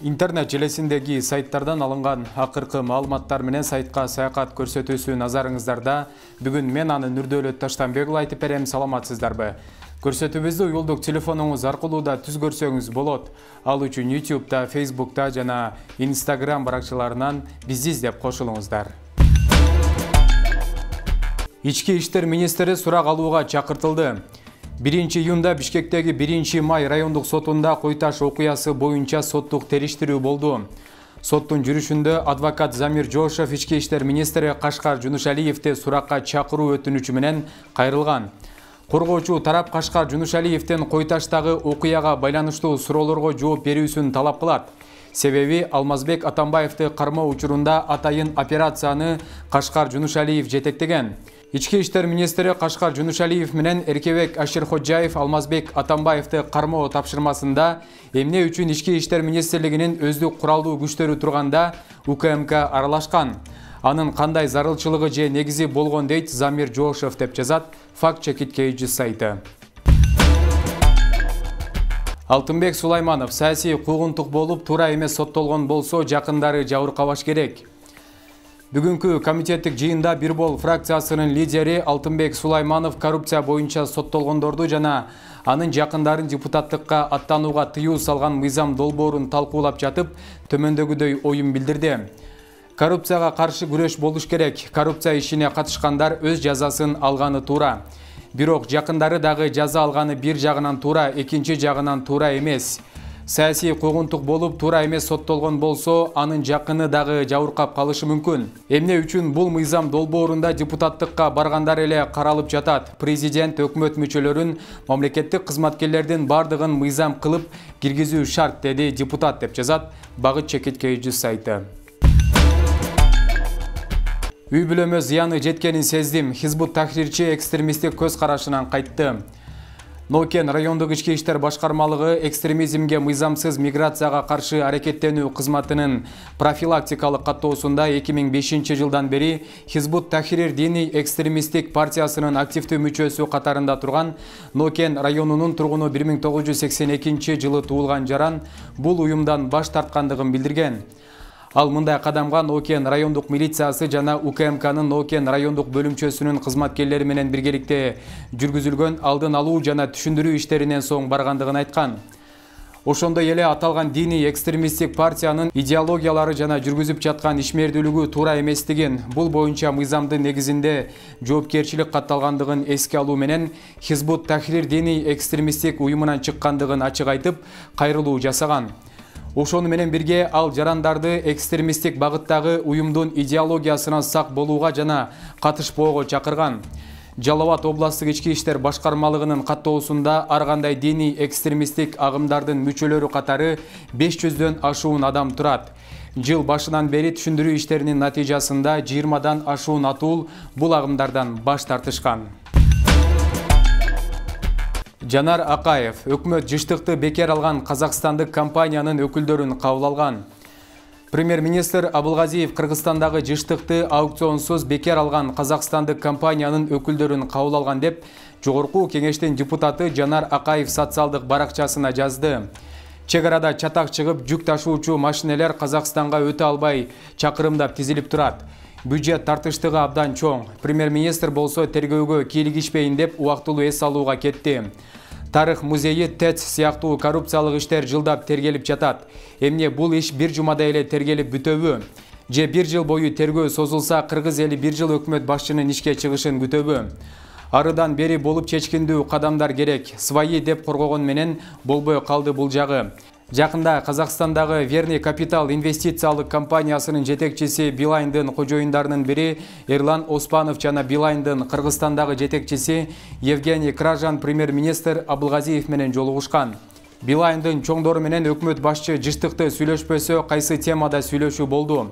интернет желесиндеги сайттардан алынган акыркы маалыматтар менен сайтка саякат көрсөтүүсү назарыңыздарда бүгүн мен аны нурдөөлөт таштанбек айтып берем саламатсыздарбы көрсөтүүбүздү уюлдук телефонуңуз аркылуу да түз көрсөңүз болот ал үчүн ютубта фейсбукта жана инстаграм баракчаларынан бизди издеп кошулуңуздар ички иштер министри сурак алууга чакыртылды биринчи июнда бишкектеги биринчи май райондук сотунда Койташ окуясы боюнча соттук териштирүү болду соттун жүрүшүндө адвокат замир жошев ички иштер министри кашкар Жунушалиевти суракка чакыруу өтүнүчү менен кайрылган коргоочу тарап кашкар жунушалиевден койташтагы окуяга байланыштуу суроолорго жооп берүүсүн талап кылат себеби алмазбек атамбаевди кармоо учурунда атайын операцияны кашкар жунушалиев жетектеген ички иштер министри кашкар жунушалиев менен эркебек аширхожаев алмазбек атамбаевди кармоо тапшырмасында эмне үчүн ички иштер министрлигинин өздүк куралдуу күчтөрү турганда укмк аралашкан анын кандай зарылчылыгы же негизи болгон дейт замир жоошев деп жазат факт чекит kg сайты алтынбек сулайманов саясий куугунтук болуп туура эмес соттолгон болсо жакындары жабыркабаш керек бүгүнкү комитеттик жыйында бир бол фракциясынын лидери алтынбек сулайманов коррупция боюнча соттолгондорду жана анын жакындарын депутаттыкка аттанууга тыюу салган мыйзам долбоорун талкуулап жатып төмөндөгүдөй оюн билдирди коррупцияга каршы күрөш болуш керек коррупция ишине катышкандар өз жазасын алганы туура бирок жакындары дагы жаза алганы бир жагынан туура экинчи жагынан туура эмес саясий куугунтук болуп туура эмес соттолгон болсо анын жакыны дагы жабыркап калышы мүмкүн эмне үчүн бул мыйзам долбоорунда депутаттыкка баргандар эле каралып жатат президент өкмөт мүчөлөрүн мамлекеттик кызматкерлердин баардыгын мыйзам кылып киргизүү шарт деди депутат деп жазат багыт чекит kg сайты үй бүлөмө зыяны жеткенин сездим хизбут тахрирчи экстремисттик көз карашынан кайтты Нокен райондық ішкі башқармалығы экстремизмге мыйзамсыз миграцияға қаршы әрекеттену қызматының профилактикалық осында 2005 жылдан бері Хизбут Тахирер Дени Экстремистик партиясының активті мүчөсү қатарында тұрған Нокен районуның тұрғыны 1982 жылы туылған жаран бұл ұйымдан баш тартқандығын білдірген. ал мындай кадамга ноокен райондук милициясы жана укмкнын ноокен райондук бөлүмчөсүнүн кызматкерлери менен биргеликте жүргүзүлгөн алдын алуу жана түшүндүрүү иштеринен соң баргандыгын айткан ошондой эле аталган диний экстремисттик партиянын идеологиялары жана жүргүзүп жаткан ишмердүүлүгү туура эместигин бул боюнча мыйзамдын негизинде жоопкерчилик катталгандыгын эске алуу менен хизбут тахрир диний экстремисттик уюмунан чыккандыгын ачык айтып кайрылуу жасаган ошону менен бирге ал жарандарды экстремисттик багыттагы уюмдун идеологиясына сак болууга жана катышпоого чакырган жалал абад областык ички иштер башкармалыгынын каттоосунда ар кандай диний экстремисттик агымдардын мүчөлөрү катары беш жүздөн ашуун адам турат жыл башынан бери түшүндүрүү иштеринин натыйжасында жыйырмадан ашуун атуул бул агымдардан баш тартышкан жанар акаев өкмөт жыштыкты бекер алган казакстандык компаниянын өкүлдөрүн кабыл алган премьер министр абылгазиев кыргызстандагы жыштыкты аукционсуз бекер алган казакстандык компаниянын өкүлдөрүн кабыл алган деп жогорку кеңештин депутаты жанар акаев социалдык баракчасына жазды чек арада чатак чыгып жүк ташуучу машинелер казакстанга өтө албай чакырымдап тизилип турат бюджет тартыштыгы абдан чоң премьер министр болсо тергөөгө кийлигишпейин деп убактылуу эс алууга кетти тарых музейи тэц сыяктуу коррупциялык иштер жылдап тергелип жатат эмне бул иш бир жумада эле тергелип бүтөбү же бир жыл бою тергөө созулса кыргыз эли бир жыл өкмөт башчынын ишке чыгышын күтөбү арыдан бери болуп чечкиндүү кадамдар керек свои деп коргогон менен болбой калды бул жагы Жақында Қазақстандағы Верни Капитал инвестициялық компаниясының жетекшісі Билайндың қожойындарының бірі Ерлан Оспанов жана Билайндың Қырғызстандағы жетекшісі Евгений Кражан премьер-министр Абылғазиев менен жолугушкан билайндын чоңдору менен өкмөт башчы жыштыкты сүйлөшпөсө кайсы темада сүйлөшүү болды.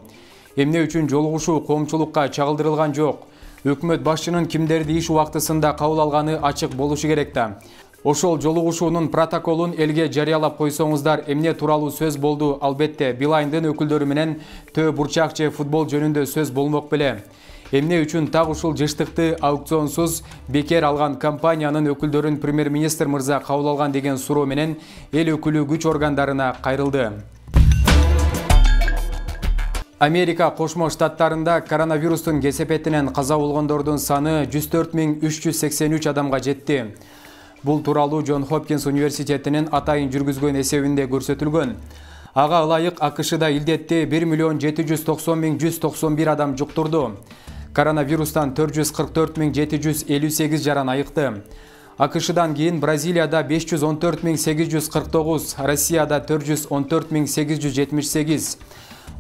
Эмне үчүн жолугушуу коомчулукка чагылдырылган жок. Өкмөт башчынын кимдерди иш убактысында кабыл алганы ачык болушу керек да. ошол жолугушуунун протоколун элге жарыялап койсоңуздар эмне тууралуу сөз болду албетте билайндын өкүлдөрү менен төө бурчак же футбол жөнүндө сөз болмок беле эмне үчүн так ушул жыштыкты аукционсуз бекер алган компаниянын өкүлдөрүн премьер министр мырза кабыл алган деген суроо менен эл өкүлү күч органдарына кайрылды америка кошмо штаттарында коронавирустун кесепетинен каза болгондордун саны жүз төрт миң үч жүз сексен үч адамга жетти бул тууралуу джон хопкинс университетинин атайын жүргүзгөн эсебинде көрсөтүлгөн ага ылайык акшда илдетти бир миллион жети жүз токсон миң жүз токсон бир адам жуктурду коронавирустан төрт жүз кырк төрт миң жети жүз элүү сегиз жаран айыкты акшдан кийин бразилияда беш жүз он төрт миң сегиз жүз кырк тогуз россияда төрт жүз он төрт миң сегиз жүз жетимиш сегиз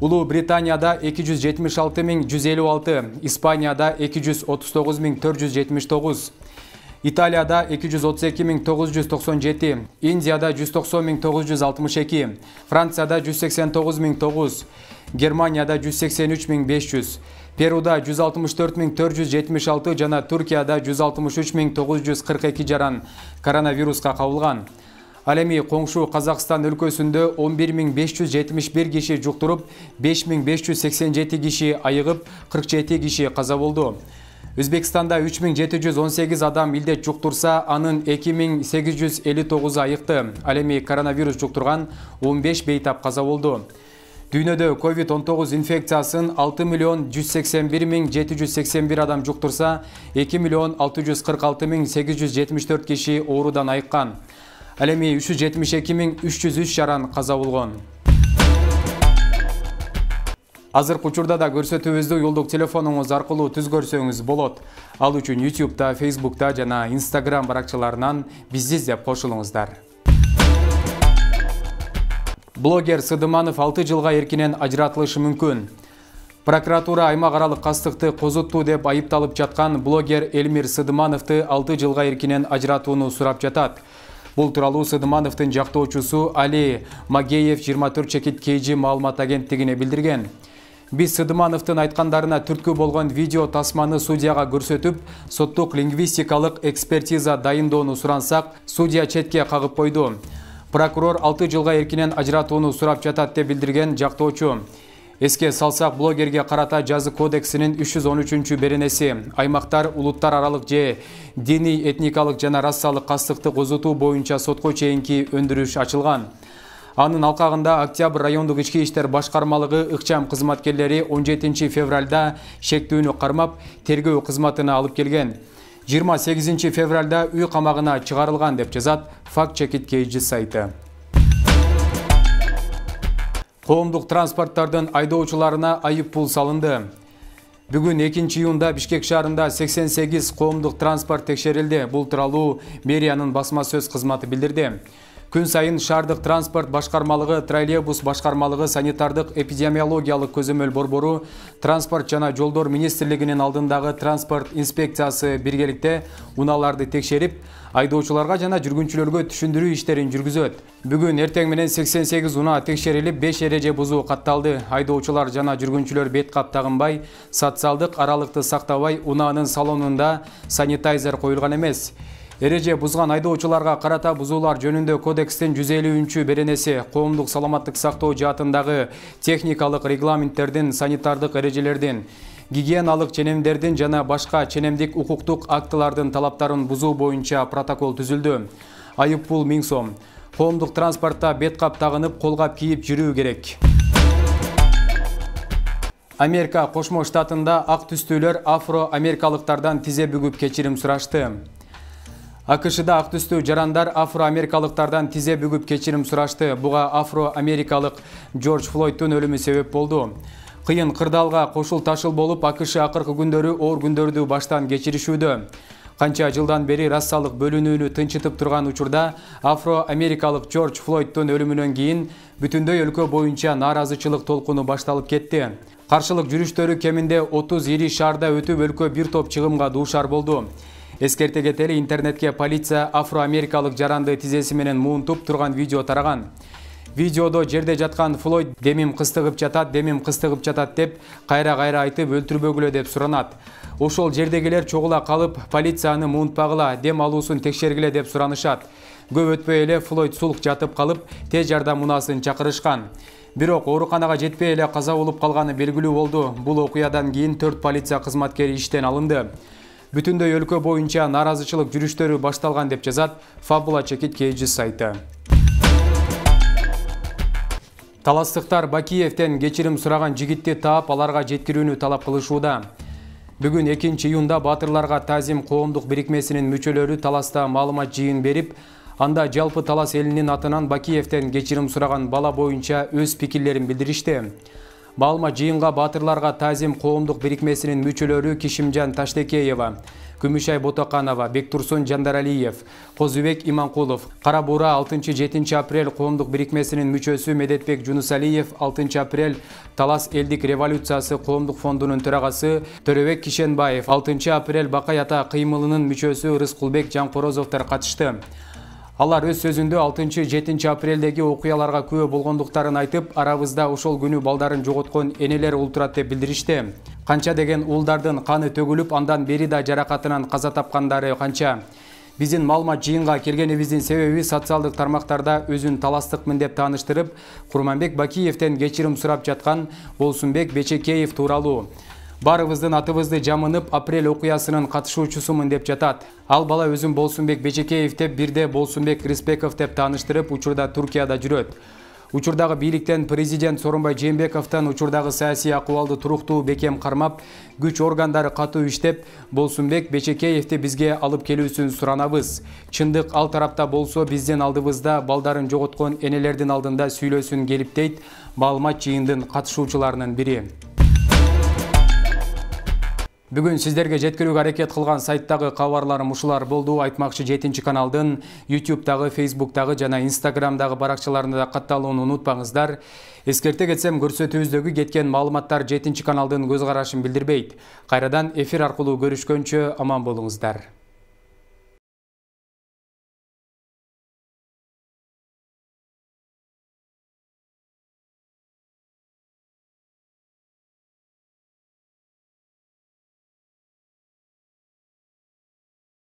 улуу британияда эки жүз жетимиш алты миң жүз элүү алты испанияда эки жүз отуз тогуз миң төрт жүз жетимиш тогуз Италияда 232.997, Индияда 190.962, Францияда 189.009, Германияда 183.500, Перуда 164.476 жана Түркияда 163.942 жаран коронавируска кабылган. эми қоңшу Қазақстан өлкөсінде 11571 киши жұқтырып, 5587 киши айығып, 47 киши қаза болды. өзбекстанда үч миң жети жүз он сегиз адам илдет жуктурса анын эки миң сегиз жүз элүү тогузу айыкты ал эми коронавирус жуктурган он беш бейтап каза болду дүйнөдө covid он тогуз инфекциясын алты миллион жүз сексен бир миң жети жүз сексен бир адам жуктурса эки миллион алты жүз кырк алты миң сегиз жүз жетимиш төрт киши оорудан айыккан ал эми үч жүз жетимиш эки миң үч жүз үч жаран каза болгон азыркы учурда да көрсөтүүбүздү уюлдук телефонуңуз аркылуу түз көрсөңүз болот ал үчүн ютубта фейсбукта жана инстаграм баракчаларынан бизди издеп кошулуңуздар блогер сыдыманов алты жылга эркинен ажыратылышы мүмкүн прокуратура аймак аралык кастыкты козутту деп айыпталып жаткан блогер элмир сыдымановду алты жылга эркинен ажыратууну сурап жатат бул тууралуу сыдымановдун жактоочусу али магеев жыйырма төрт чекит kg маалымат агенттигине билдирген биз сыдымановдун айткандарына түрткү болгон видео тасманы судьяга көрсөтүп соттук лингвистикалык экспертиза дайындоону сурансак судья четке кагып койду прокурор алты жылга эркинен ажыратууну сурап жатат деп билдирген жактоочу эске салсак блогерге карата жазык кодексинин үч жүз он үчүнчү беренеси аймактар улуттар аралык же диний этникалык жана расалык кастыкты козутуу боюнча сотко чейинки өндүрүш ачылган Анын алқағында Октябрь райондық ішкі іштер башқармалығы ықчам қызматкерлері 17 февральда шектүүнү қармап, тергөө қызматына алып келген. 28 февралда үй қамағына чығарылған деп жазат факт чекит кейджі сайты. Қоғымдық транспорттардың айдоочуларына айып пул салынды. Бүгін 2 июнда Бишкек шарында 88 қоғымдық транспорт текшерілді. Бұл тууралуу мэриянын басма сөз қызматы білдірді. Күн сайын шардық транспорт башқармалығы, троллейбус башқармалығы санитардық эпидемиологиялық өлбор борбору, транспорт жана жолдор министерлігінен алдындағы транспорт инспекциясы біргелікті ұналарды текшеріп, айдоочуларга жана жүргүнчүлөргө түшіндіру иштерин жүргүзөт. Бүгін эртең менен 88 унаа текшерилип, 5 ереже бузуу қатталды. Айдоочулар жана жүргіншілер бет кап тагынбай, социалдык аралыкты сактабай, унаанын салонунда санитайзер қойылған емес. эреже бузган айдоочуларга карата бузуулар жөнүндө кодекстин жүз элүүнчү беренеси коомдук саламаттык сактоо жаатындагы техникалык регламенттердин санитардык эрежелердин гигиеналык ченемдердин жана башка ченемдик укуктук актылардын талаптарын бузуу боюнча протокол түзүлдү айып пул миң сом коомдук транспортто бет кап тагынып кол кийип жүрүү керек америка кошмо штатында ак түстүүлөр афро америкалыктардан тизе бүгүп кечирим сурашты акшда ак түстүү жарандар афроамерикалыктардан тизе бүгүп кечирим сурашты буга афроамерикалык джордж флойддун өлүмү себеп болду кыйын кырдаалга кошул ташыл болуп акш акыркы күндөрү оор күндөрдү баштан кечиришүүдө канча жылдан бери расалык бөлүнүүнү тынчытып турган учурда афроамерикалык джордж жордж флойддун өлүмүнөн кийин бүтүндөй өлкө боюнча нааразычылык толкуну башталып кетти каршылык жүрүштөрү кеминде отуз ири шаарда өтүп өлкө бир топ чыгымга дуушар болду эскерте кетели интернетке полиция афро америкалык жаранды тизеси менен муунтуп турган видео тараган видеодо жерде жаткан флойд демим кыстыгып жатат демим кыстыгып жатат деп кайра кайра айтып өлтүрбөгүлө деп суранат ошол жердегилер чогула калып полицияны муунтпагыла дем алуусун текшергиле деп суранышат көп өтпөй эле флойд сулк жатып калып тез жардам унаасын чакырышкан бирок ооруканага жетпей эле каза болуп калганы белгилүү болду бул окуядан кийин төрт полиция кызматкери иштен алынды бүтүндөй өлкө боюнча нааразычылык жүрүштөрү башталган деп жазат фабула чекит kg сайты таластыктар бакиевтен кечирим сураган жигитти таап аларга жеткирүүнү талап кылышууда бүгүн экинчи июнда баатырларга тазим коомдук бирикмесинин мүчөлөрү таласта маалымат жыйын берип анда жалпы талас элинин атынан бакиевтен кечирим сураган бала боюнча өз пикирлерин билдиришти Балма жыйынга батырларға тазим коомдук бирикмесинин мүчөлөрү Кишимжан Таштекеева, Күмүшай Ботоканова, Бектурсун Жандаралиев, Козубек Иманкулов, Қарабура 6-7 апрел коомдук бирикмесинин мүчөсү Медетбек Жунусалиев 6 апрел Талас Элдік революциясы коомдук фондунун төрагасы Төрөбек Кишенбаев 6 апрел Бақай ата кыймылынын мүчөсү Рыскулбек Жанкорозовдор катышты. алар өз сөзүндө алтынчы жетинчи апрелдеги окуяларга күбө болгондуктарын айтып арабызда ошол күнү балдарын жоготкон энелер олтурат деп билдиришти канча деген уулдардын каны төгүлүп андан бери да жаракатынан каза тапкандары канча биздин маалымат жыйынга келгенибиздин себеби социалдык тармактарда өзүн таластыкмын деп тааныштырып курманбек бакиевден кечирим сурап жаткан болсунбек бечекеев тууралуу баарыбыздын атыбызды жамынып апрель окуясынын катышуучусумун деп жатат ал бала өзүн болсунбек бечекеев деп бирде болсунбек рыспеков деп тааныштырып учурда туркияда жүрөт учурдагы бийликтен президент сооронбай жээнбековдон учурдагы саясий акыбалды туруктуу бекем кармап күч органдары катуу иштеп болсунбек бечекеевди бизге алып келүүсүн суранабыз чындык ал тарапта болсо биздин алдыбызда балдарын жоготкон энелердин алдында сүйлөсүн келип дейт маалымат жыйындын катышуучуларынын бири бүгүн сиздерге жеткирүүгө аракет кылган сайттагы кабарларым ушулар болду айтмакчы жетинчи каналдын ютубтагы фейсбуктагы жана инстаграмдагы баракчаларына да катталууну унутпаңыздар эскерте кетсем көрсөтүүбүздөгү кеткен маалыматтар жетинчи каналдын көз карашын билдирбейт кайрадан эфир аркылуу көрүшкөнчө аман болуңуздар